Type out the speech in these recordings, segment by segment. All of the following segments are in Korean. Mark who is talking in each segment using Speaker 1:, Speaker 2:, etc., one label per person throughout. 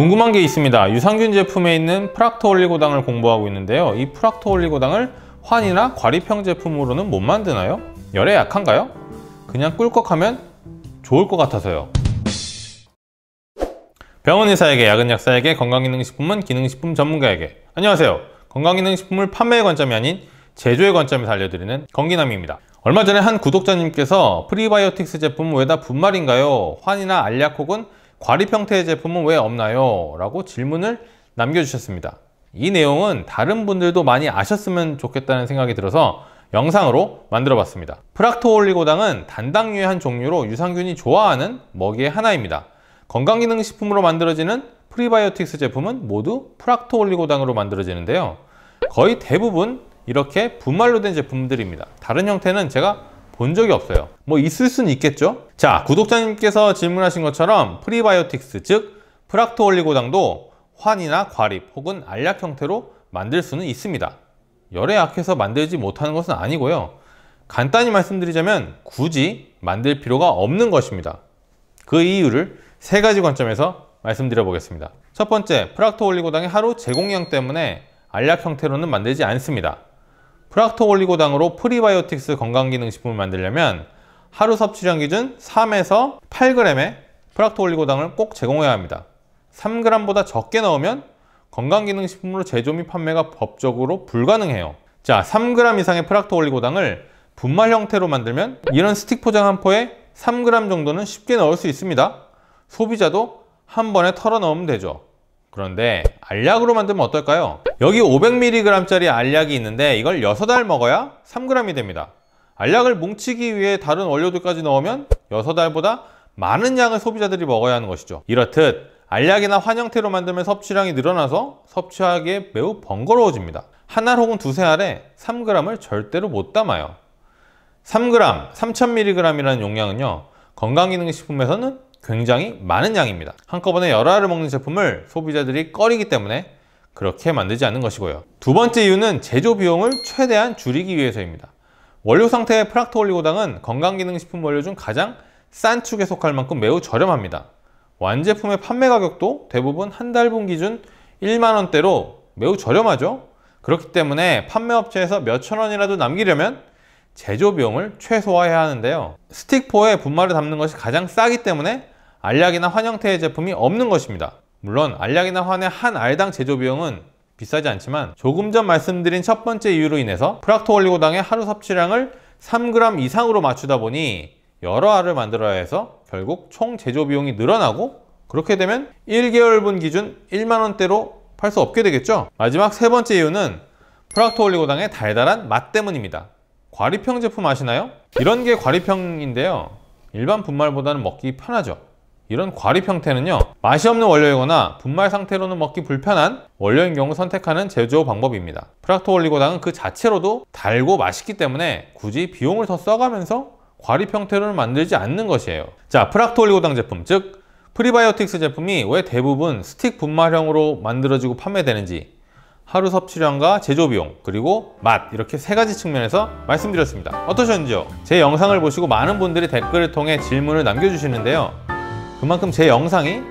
Speaker 1: 궁금한 게 있습니다. 유산균 제품에 있는 프락토올리고당을 공부하고 있는데요. 이 프락토올리고당을 환이나 과립형 제품으로는 못 만드나요? 열에 약한가요? 그냥 꿀꺽하면 좋을 것 같아서요. 병원의사에게, 약은약사에게, 건강기능식품은 기능식품 전문가에게 안녕하세요. 건강기능식품을 판매의 관점이 아닌 제조의 관점에서 알려드리는 건기남입니다. 얼마 전에 한 구독자님께서 프리바이오틱스 제품 왜다 분말인가요? 환이나 알약 혹은 과립 형태의 제품은 왜 없나요? 라고 질문을 남겨주셨습니다. 이 내용은 다른 분들도 많이 아셨으면 좋겠다는 생각이 들어서 영상으로 만들어 봤습니다. 프락토올리고당은 단당류의 한 종류로 유산균이 좋아하는 먹이의 하나입니다. 건강기능식품으로 만들어지는 프리바이오틱스 제품은 모두 프락토올리고당으로 만들어지는데요. 거의 대부분 이렇게 분말로 된 제품들입니다. 다른 형태는 제가 본 적이 없어요 뭐 있을 순 있겠죠 자 구독자님께서 질문하신 것처럼 프리바이오틱스 즉 프락토올리고당도 환이나 과립 혹은 알약 형태로 만들 수는 있습니다 열에 약해서 만들지 못하는 것은 아니고요 간단히 말씀드리자면 굳이 만들 필요가 없는 것입니다 그 이유를 세 가지 관점에서 말씀드려 보겠습니다 첫 번째 프락토올리고당의 하루 제공량 때문에 알약 형태로는 만들지 않습니다 프락토올리고당으로 프리바이오틱스 건강기능식품을 만들려면 하루 섭취량 기준 3에서 8g의 프락토올리고당을 꼭 제공해야 합니다. 3g보다 적게 넣으면 건강기능식품으로 제조 및 판매가 법적으로 불가능해요. 자, 3g 이상의 프락토올리고당을 분말 형태로 만들면 이런 스틱 포장 한 포에 3g 정도는 쉽게 넣을 수 있습니다. 소비자도 한 번에 털어 넣으면 되죠. 그런데 알약으로 만들면 어떨까요? 여기 500mg짜리 알약이 있는데 이걸 6알 먹어야 3g이 됩니다. 알약을 뭉치기 위해 다른 원료들까지 넣으면 6알보다 많은 양을 소비자들이 먹어야 하는 것이죠. 이렇듯 알약이나 환영태로 만들면 섭취량이 늘어나서 섭취하기에 매우 번거로워집니다. 한 알 혹은 두세 알에 3g을 절대로 못 담아요. 3g, 3000mg이라는 용량은요. 건강기능식품에서는 굉장히 많은 양입니다. 한꺼번에 여러 알을 먹는 제품을 소비자들이 꺼리기 때문에 그렇게 만들지 않는 것이고요. 두 번째 이유는 제조 비용을 최대한 줄이기 위해서입니다. 원료 상태의 프락토올리고당은 건강기능식품 원료 중 가장 싼 축에 속할 만큼 매우 저렴합니다. 완제품의 판매 가격도 대부분 한 달 분 기준 1만원대로 매우 저렴하죠? 그렇기 때문에 판매업체에서 몇 천 원이라도 남기려면 제조 비용을 최소화해야 하는데요. 스틱4에 분말을 담는 것이 가장 싸기 때문에 알약이나 환영태의 제품이 없는 것입니다. 물론 알약이나 환의 한 알당 제조 비용은 비싸지 않지만 조금 전 말씀드린 첫 번째 이유로 인해서 프락토올리고당의 하루 섭취량을 3g 이상으로 맞추다 보니 여러 알을 만들어야 해서 결국 총 제조 비용이 늘어나고 그렇게 되면 1개월분 기준 1만원대로 팔 수 없게 되겠죠 마지막 세 번째 이유는 프락토올리고당의 달달한 맛 때문입니다 과립형 제품 아시나요? 이런 게 과립형인데요 일반 분말보다는 먹기 편하죠 이런 과립 형태는요 맛이 없는 원료이거나 분말 상태로는 먹기 불편한 원료인 경우 선택하는 제조 방법입니다 프락토 올리고당은 그 자체로도 달고 맛있기 때문에 굳이 비용을 더 써가면서 과립 형태로는 만들지 않는 것이에요 자 프락토 올리고당 제품 즉 프리바이오틱스 제품이 왜 대부분 스틱 분말형으로 만들어지고 판매되는지 하루 섭취량과 제조 비용, 그리고 맛 이렇게 세 가지 측면에서 말씀드렸습니다. 어떠셨는지요? 제 영상을 보시고 많은 분들이 댓글을 통해 질문을 남겨주시는데요. 그만큼 제 영상이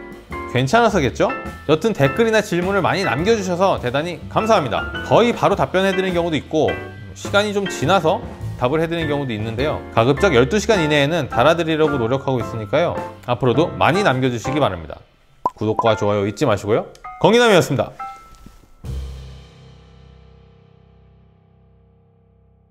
Speaker 1: 괜찮아서겠죠? 여튼 댓글이나 질문을 많이 남겨주셔서 대단히 감사합니다. 거의 바로 답변해드리는 경우도 있고 시간이 좀 지나서 답을 해드리는 경우도 있는데요. 가급적 12시간 이내에는 달아드리려고 노력하고 있으니까요. 앞으로도 많이 남겨주시기 바랍니다. 구독과 좋아요 잊지 마시고요. 건기남이었습니다.